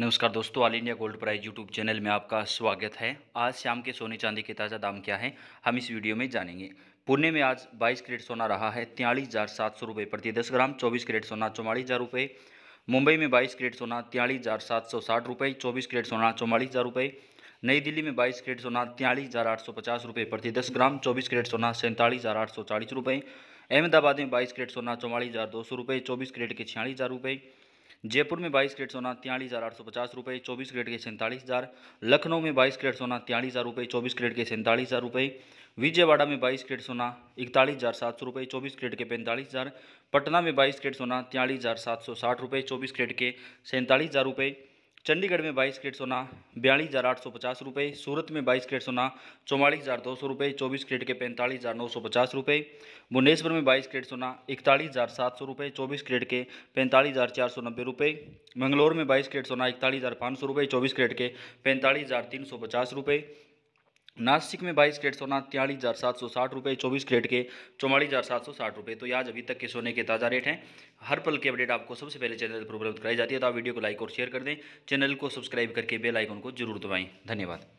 नमस्कार दोस्तों all India gold price YouTube channel में आपका स्वागत है आज शाम के सोने चांदी के ताज़ा दाम क्या है हम इस वीडियो में जानेंगे पुणे में आज 22 करेट सोना रहा है तियालीस हज़ार सात सौ रुपये प्रति दस ग्राम 24 करेट सोना चौवालीस हज़ार रुपये मुंबई में 22 करेट सोना तयलीस हज़ार सात सौ साठ रुपये चौबीस करेट सोना चौवालीस हज़ार रुपये नई दिल्ली में बाईस करेट सोना तयलीस हज़ार आठ सौ पचास रुपये प्रति दस ग्राम चौबीस करेट सोना सैंतालीस हज़ार आठ सौ चालीस रुपये अहमदाबाद में बाईस करेट सोना चौवालीस हज़ार दो सौ रुपये चौबीस करेट के छियालीस हज़ार रुपये जयपुर में बाईस ग्रेड सोना तियालीस हज़ार आठ सौ पचास रुपये चौबीस ग्रेड के सैंतालीस हज़ार लखनऊ में बाईस ग्रेड सोना तियालीस हज़ार रुपये चौबीस ग्रेड के सैंतालीस हज़ार रुपये विजयवाड़ा में बाईस ग्रेड सोना इकतालीस हज़ार सात सौ रुपये चौबीस ग्रेड के पैंतालीस हज़ार पटना में बाईस ग्रेड सोना तियालीस हज़ार सात सौ साठ रुपये चौबीस ग्रेड के सैंतालीस हज़ार रुपये चंडीगढ़ में बाईस कैरेट सोना बयालीस हज़ार आठ सौ पचास रुपये सूरत में बाईस क्रेड सोना चौवालीस हज़ार दो सौ रुपये चौबीस कैरेट के पैंतालीस हज़ार नौ सौ पचास रुपये भुवनेश्वर में बाईस क्रेड सोना इकतालीस हज़ार सात सौ रुपये चौबीस कैरेट के पैंतालीस हज़ार चार सौ नब्बे रुपये मंगलोर में बाईस करेट सोना इकतालीस हज़ार पाँच सौ रुपये चौबीस कैरेट के पैंतालीस हज़ार तीन सौ पचास रुपये नासिक में बाईस कैरेट सोना तिरालीस हज़ार सात सौ साठ रुपये चौबीस कैरेट के चौवालीस हज़ार सात सौ साठ रुपये तो आज अभी तक के सोने के ताज़ा रेट हैं हर पल के अपडेट आपको सबसे पहले चैनल पर उपलब्ध कराई जाती है तो आप वीडियो को लाइक और शेयर कर दें चैनल को सब्सक्राइब करके बेल आइकन को जरूर दबाएं धन्यवाद